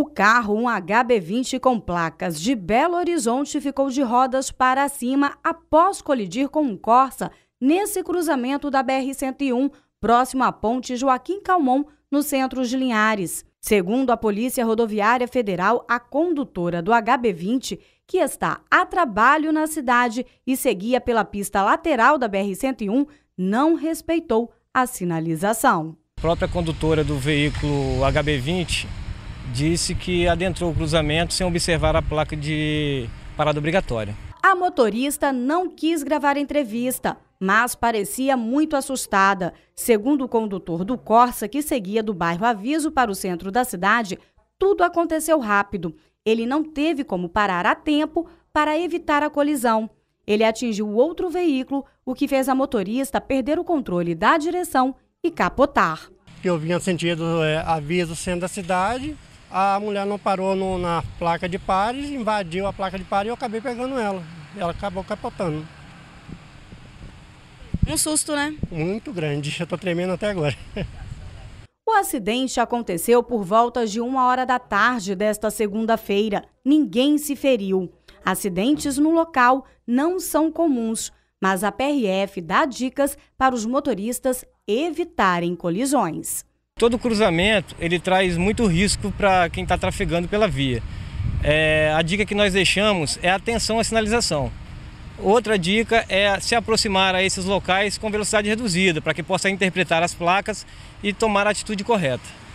O carro, um HB20 com placas de Belo Horizonte, ficou de rodas para cima após colidir com um Corsa nesse cruzamento da BR-101, próximo à ponte Joaquim Calmon, no centro de Linhares. Segundo a Polícia Rodoviária Federal, a condutora do HB20, que está a trabalho na cidade e seguia pela pista lateral da BR-101, não respeitou a sinalização. A própria condutora do veículo HB20 disse que adentrou o cruzamento sem observar a placa de parada obrigatória. A motorista não quis gravar a entrevista, mas parecia muito assustada. Segundo o condutor do Corsa, que seguia do bairro Aviso para o centro da cidade, tudo aconteceu rápido. Ele não teve como parar a tempo para evitar a colisão. Ele atingiu outro veículo, o que fez a motorista perder o controle da direção e capotar. Eu vinha sentido é, aviso centro da cidade, a mulher não parou no, na placa de pares, invadiu a placa de pares e eu acabei pegando ela. Ela acabou capotando. Um susto, né? Muito grande. Eu estou tremendo até agora. O acidente aconteceu por volta de uma hora da tarde desta segunda-feira. Ninguém se feriu. Acidentes no local não são comuns, mas a PRF dá dicas para os motoristas evitarem colisões. Todo cruzamento ele traz muito risco para quem está trafegando pela via. É, a dica que nós deixamos é atenção à sinalização. Outra dica é se aproximar a esses locais com velocidade reduzida, para que possa interpretar as placas e tomar a atitude correta.